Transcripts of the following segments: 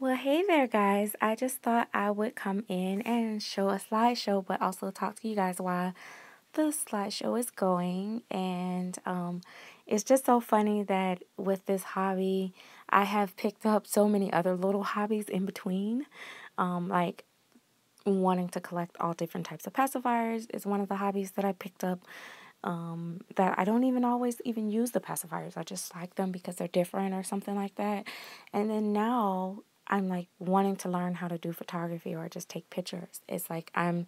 Well, hey there, guys. I just thought I would come in and show a slideshow, but also talk to you guys while the slideshow is going. And um, it's just so funny that with this hobby, I have picked up so many other little hobbies in between. Um, like wanting to collect all different types of pacifiers is one of the hobbies that I picked up um, that I don't even always even use the pacifiers. I just like them because they're different or something like that. And then now I'm like wanting to learn how to do photography or just take pictures. It's like I'm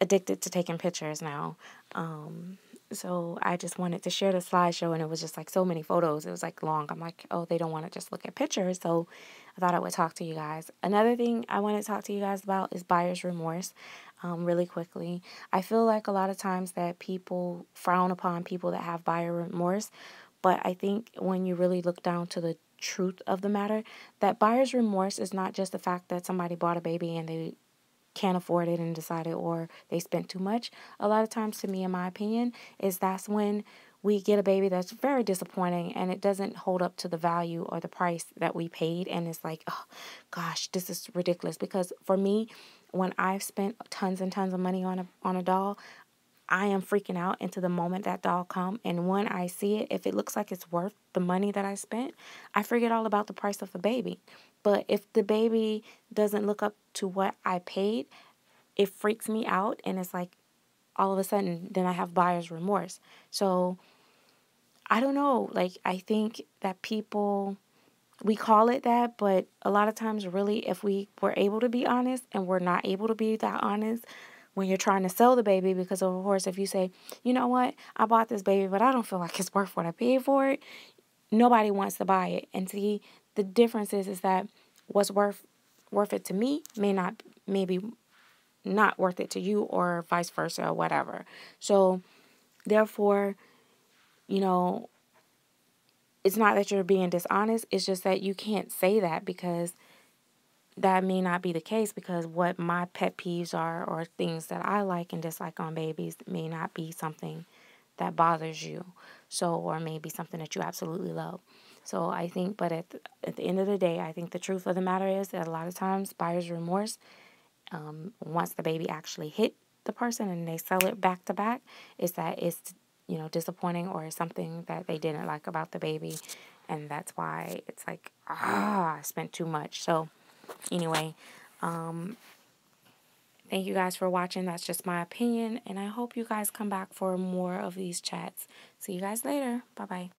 addicted to taking pictures now. Um, so I just wanted to share the slideshow, and it was just like so many photos. It was like long. I'm like, oh, they don't want to just look at pictures. So I thought I would talk to you guys. Another thing I want to talk to you guys about is buyer's remorse. Um, really quickly, I feel like a lot of times that people frown upon people that have buyer remorse, but I think when you really look down to the truth of the matter that buyer's remorse is not just the fact that somebody bought a baby and they can't afford it and decided or they spent too much. A lot of times to me in my opinion is that's when we get a baby that's very disappointing and it doesn't hold up to the value or the price that we paid and it's like, "Oh gosh, this is ridiculous." Because for me, when I've spent tons and tons of money on a on a doll, I am freaking out into the moment that doll come and when I see it, if it looks like it's worth the money that I spent, I forget all about the price of the baby. But if the baby doesn't look up to what I paid, it freaks me out and it's like all of a sudden then I have buyer's remorse. So I don't know, like I think that people we call it that, but a lot of times really if we were able to be honest and we're not able to be that honest, when you're trying to sell the baby because of course if you say, you know what, I bought this baby but I don't feel like it's worth what I paid for it, nobody wants to buy it. And see the difference is is that what's worth worth it to me may not maybe not worth it to you or vice versa or whatever. So therefore, you know, it's not that you're being dishonest, it's just that you can't say that because that may not be the case because what my pet peeves are or things that I like and dislike on babies may not be something that bothers you. So, or maybe something that you absolutely love. So, I think, but at the, at the end of the day, I think the truth of the matter is that a lot of times buyer's remorse, um, once the baby actually hit the person and they sell it back to back, is that it's, you know, disappointing or something that they didn't like about the baby. And that's why it's like, ah, I spent too much. So, anyway, um, thank you guys for watching. That's just my opinion. And I hope you guys come back for more of these chats. See you guys later. Bye-bye.